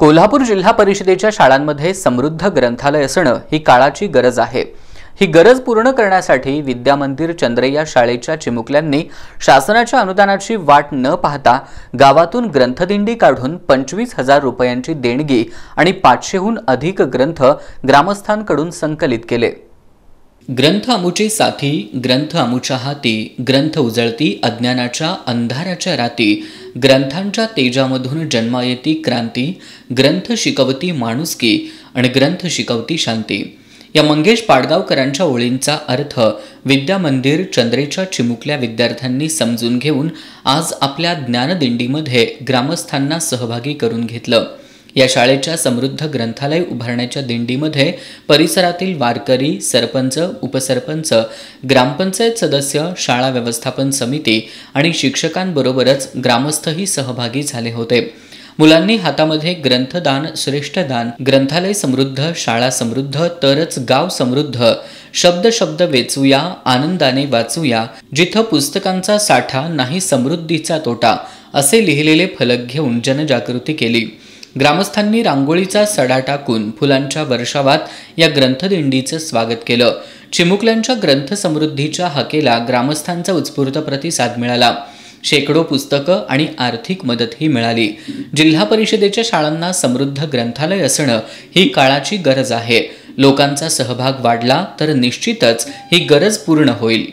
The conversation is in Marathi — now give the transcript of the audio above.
कोल्हापूर जिल्हा परिषदेच्या शाळांमध्ये समृद्ध ग्रंथालय असणं ही काळाची गरज आहे ही गरज पूर्ण करण्यासाठी विद्यामंदिर चंद्रया शाळेच्या चिमुकल्यांनी शासनाच्या अनुदानाची वाट न पाहता गावातून ग्रंथदिंडी काढून पंचवीस हजार रुपयांची देणगी आणि पाचशेहून अधिक ग्रंथ ग्रामस्थांकडून संकलित केले ग्रंथ साथी ग्रंथ अमुच्या हाती ग्रंथ उजळती अज्ञानाच्या अंधाराच्या राती ग्रंथांच्या तेजामधून जन्मा येती क्रांती ग्रंथ शिकवती माणुसकी आणि ग्रंथ शिकवती शांती या मंगेश पाडगावकरांच्या ओळींचा अर्थ विद्यामंदिर चंद्रेच्या चिमुकल्या विद्यार्थ्यांनी समजून घेऊन आज आपल्या ज्ञानदिंडीमध्ये ग्रामस्थांना सहभागी करून घेतलं या शाळेच्या समृद्ध ग्रंथालय उभारण्याच्या दिंडीमध्ये परिसरातील वारकरी सरपंच उपसरपंच ग्रामपंचायत सदस्य शाळा व्यवस्थापन समिती आणि शिक्षकांबरोबरच ग्रामस्थही सहभागी झाले होते मुलांनी हातामध्ये ग्रंथदान श्रेष्ठ दान ग्रंथालय समृद्ध शाळा समृद्ध तरच गाव समृद्ध शब्द शब्द वेचूया आनंदाने वाचूया जिथं पुस्तकांचा साठा नाही समृद्धीचा तोटा असे लिहिलेले फलक घेऊन जनजागृती केली ग्रामस्थांनी रांगोळीचा सडा टाकून फुलांच्या वर्षावात या ग्रंथदिंडीचं स्वागत केलं चिमुकल्यांच्या ग्रंथसमृद्धीच्या हकेला ग्रामस्थांचा उत्स्फूर्त प्रतिसाद मिळाला शेकडो पुस्तकं आणि आर्थिक मदतही मिळाली जिल्हा परिषदेच्या शाळांना समृद्ध ग्रंथालय असणं ही काळाची गरज आहे लोकांचा सहभाग वाढला तर निश्चितच ही गरज पूर्ण होईल